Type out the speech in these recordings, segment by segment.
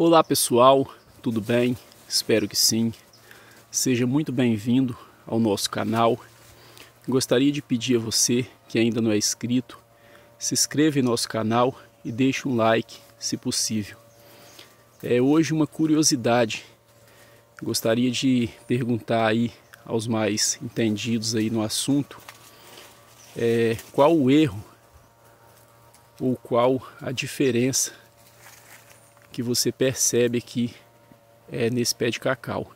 Olá pessoal, tudo bem? Espero que sim. Seja muito bem-vindo ao nosso canal. Gostaria de pedir a você que ainda não é inscrito, se inscreva em nosso canal e deixe um like, se possível. É hoje uma curiosidade. Gostaria de perguntar aí aos mais entendidos aí no assunto é, qual o erro ou qual a diferença que você percebe aqui é nesse pé de cacau.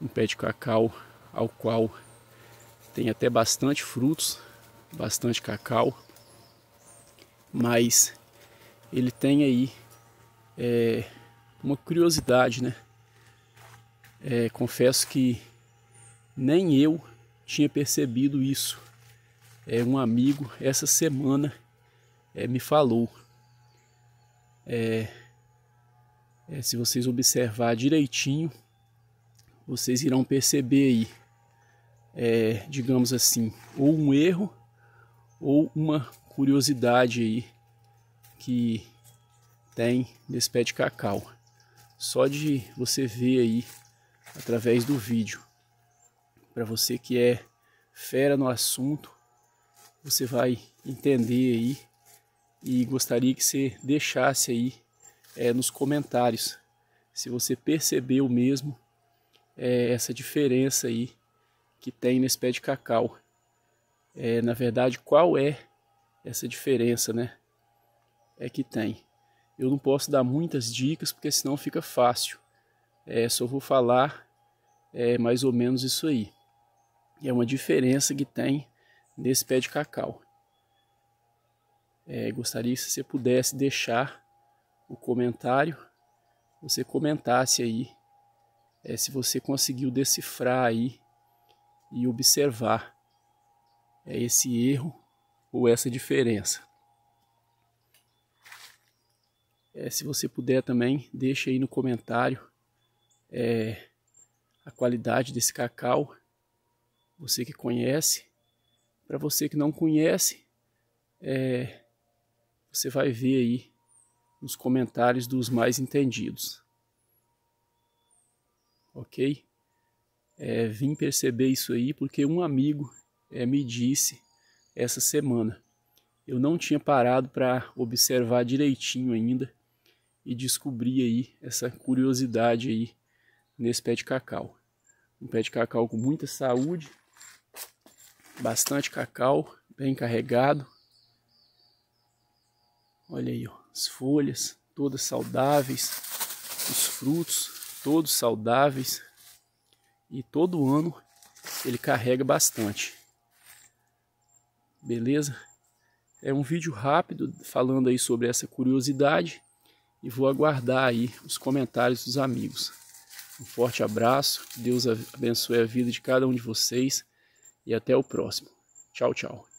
Um pé de cacau ao qual tem até bastante frutos, bastante cacau, mas ele tem aí é, uma curiosidade, né? É, confesso que nem eu tinha percebido isso. É, um amigo essa semana é, me falou é, é, se vocês observar direitinho, vocês irão perceber aí, é, digamos assim, ou um erro ou uma curiosidade aí que tem nesse pé de cacau. Só de você ver aí através do vídeo. Para você que é fera no assunto, você vai entender aí e gostaria que você deixasse aí é, nos comentários se você percebeu mesmo é, essa diferença aí que tem nesse pé de cacau. É, na verdade, qual é essa diferença, né? É que tem. Eu não posso dar muitas dicas porque senão fica fácil. É, só vou falar é, mais ou menos isso aí. É uma diferença que tem nesse pé de cacau. É, gostaria que você pudesse deixar o comentário, você comentasse aí é, se você conseguiu decifrar aí e observar é, esse erro ou essa diferença. É, se você puder também, deixe aí no comentário é, a qualidade desse cacau, você que conhece. Para você que não conhece, é, você vai ver aí nos comentários dos mais entendidos. Ok? É, vim perceber isso aí porque um amigo é, me disse essa semana. Eu não tinha parado para observar direitinho ainda e descobri aí essa curiosidade aí nesse pé de cacau. Um pé de cacau com muita saúde, bastante cacau, bem carregado, Olha aí, ó, as folhas todas saudáveis, os frutos todos saudáveis. E todo ano ele carrega bastante. Beleza? É um vídeo rápido falando aí sobre essa curiosidade e vou aguardar aí os comentários dos amigos. Um forte abraço, Deus abençoe a vida de cada um de vocês e até o próximo. Tchau, tchau.